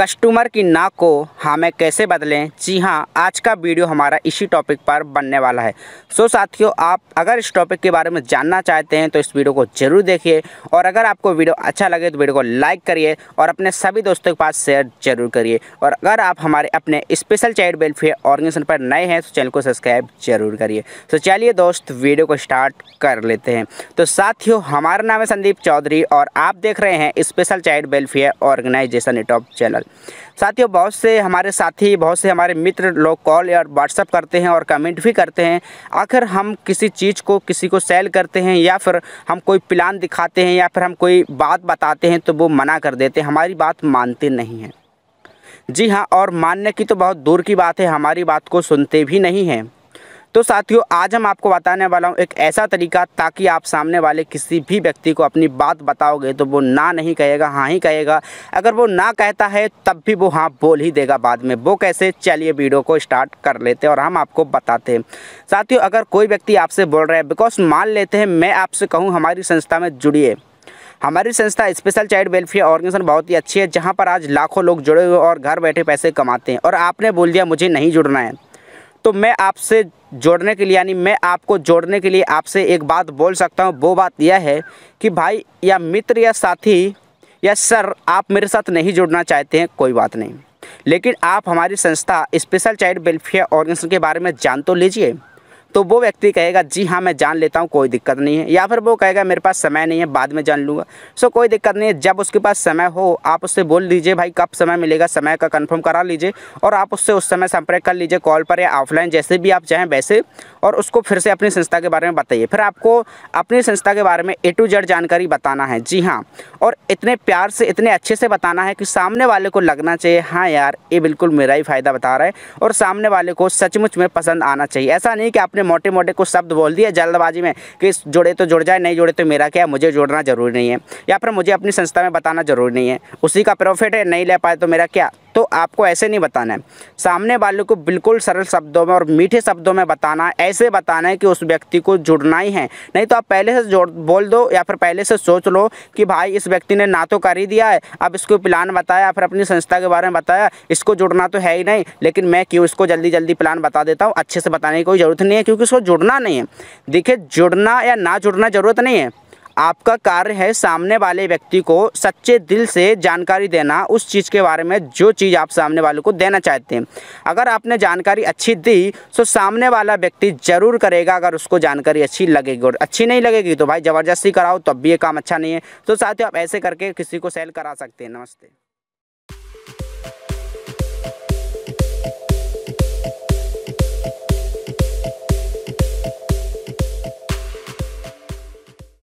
customer की नाक को हमें कैसे बदलें जी हाँ आज का वीडियो हमारा इसी टॉपिक पर बनने वाला है सो साथियों आप अगर इस टॉपिक के बारे में जानना चाहते हैं तो इस वीडियो को जरूर देखिए और अगर आपको वीडियो अच्छा लगे तो वीडियो को लाइक करिए और अपने सभी दोस्तों के पास शेयर जरूर करिए और अगर आप हमारे अपने स्पेशल चाइल्ड वेलफेयर ऑर्गेनाइजेशन पर नए हैं तो चैनल को सब्सक्राइब जरूर करिए तो चलिए दोस्त वीडियो को स्टार्ट कर लेते हैं तो साथियों हमारा नाम है संदीप चौधरी और आप देख रहे हैं special child welfare organisation of channel साथियों बहुत से हमारे साथी बहुत से हमारे मित्र लोग कॉल या व्हाट्सअप करते हैं और कमेंट भी करते हैं आखिर हम किसी चीज़ को किसी को सेल करते हैं या फिर हम कोई प्लान दिखाते हैं या फिर हम कोई बात बताते हैं तो वो मना कर देते हैं हमारी बात मानते नहीं हैं जी हाँ और मानने की तो बहुत दूर की बात है हमारी बात को सुनते भी नहीं हैं तो साथियों आज हम आपको बताने वाला हूँ एक ऐसा तरीका ताकि आप सामने वाले किसी भी व्यक्ति को अपनी बात बताओगे तो वो ना नहीं कहेगा हाँ ही कहेगा अगर वो ना कहता है तब भी वो हाँ बोल ही देगा बाद में वो कैसे चलिए वीडियो को स्टार्ट कर लेते हैं और हम आपको बताते हैं साथियों अगर कोई व्यक्ति आपसे बोल रहा है बिकॉज मान लेते हैं मैं आपसे कहूँ हमारी संस्था में जुड़िए हमारी संस्था स्पेशल चाइल्ड वेलफेयर ऑर्गेनाइजेशन बहुत ही अच्छी है जहाँ पर आज लाखों लोग जुड़े हुए और घर बैठे पैसे कमाते हैं और आपने बोल दिया मुझे नहीं जुड़ना है तो मैं आपसे जोड़ने के लिए यानी मैं आपको जोड़ने के लिए आपसे एक बात बोल सकता हूँ वो बात यह है कि भाई या मित्र या साथी या सर आप मेरे साथ नहीं जुड़ना चाहते हैं कोई बात नहीं लेकिन आप हमारी संस्था स्पेशल चाइल्ड वेलफेयर ऑर्गेनाइजेशन के बारे में जान तो लीजिए तो वो व्यक्ति कहेगा जी हाँ मैं जान लेता हूँ कोई दिक्कत नहीं है या फिर वो कहेगा मेरे पास समय नहीं है बाद में जान लूँगा सो कोई दिक्कत नहीं है जब उसके पास समय हो आप उससे बोल दीजिए भाई कब समय मिलेगा समय का कन्फर्म करा लीजिए और आप उससे उस समय संपर्क कर लीजिए कॉल पर या ऑफलाइन जैसे भी आप चाहें वैसे और उसको फिर से अपनी संस्था के बारे में बताइए फिर आपको अपनी संस्था के बारे में ए टू जेड जानकारी बताना है जी हाँ और इतने प्यार से इतने अच्छे से बताना है कि सामने वाले को लगना चाहिए हाँ यार ये बिल्कुल मेरा ही फ़ायदा बता रहा है और सामने वाले को सचमुच में पसंद आना चाहिए ऐसा नहीं कि आपने आपने मोटे मोटे कुछ शब्द बोल दिया जल्दबाजी में कि जुड़े तो जुड़ जाए नहीं जुड़े तो मेरा क्या मुझे जुड़ना ज़रूरी नहीं है या फिर मुझे अपनी संस्था में बताना ज़रूरी नहीं है उसी का प्रॉफिट है नहीं ले पाए तो मेरा क्या तो आपको ऐसे नहीं बताना है सामने वाले को बिल्कुल सरल शब्दों में और मीठे शब्दों में बताना है ऐसे बताना है कि उस व्यक्ति को जुड़ना ही है नहीं तो आप पहले से जोड़ बोल दो या फिर पहले से सोच लो कि भाई इस व्यक्ति ने ना तो कर ही दिया है अब इसको प्लान बताया या फिर अपनी संस्था के बारे में बताया इसको जुड़ना तो है ही नहीं लेकिन मैं क्यों इसको जल्दी जल्दी प्लान बता देता हूँ अच्छे से बताने की कोई ज़रूरत नहीं है क्योंकि उसको जुड़ना नहीं है देखिए जुड़ना या ना जुड़ना ज़रूरत नहीं है आपका कार्य है सामने वाले व्यक्ति को सच्चे दिल से जानकारी देना उस चीज़ के बारे में जो चीज़ आप सामने वाले को देना चाहते हैं अगर आपने जानकारी अच्छी दी तो सामने वाला व्यक्ति ज़रूर करेगा अगर उसको जानकारी अच्छी लगेगी और अच्छी नहीं लगेगी तो भाई ज़बरदस्ती कराओ तब भी ये काम अच्छा नहीं है तो साथ ही आप ऐसे करके किसी को सेल करा सकते हैं नमस्ते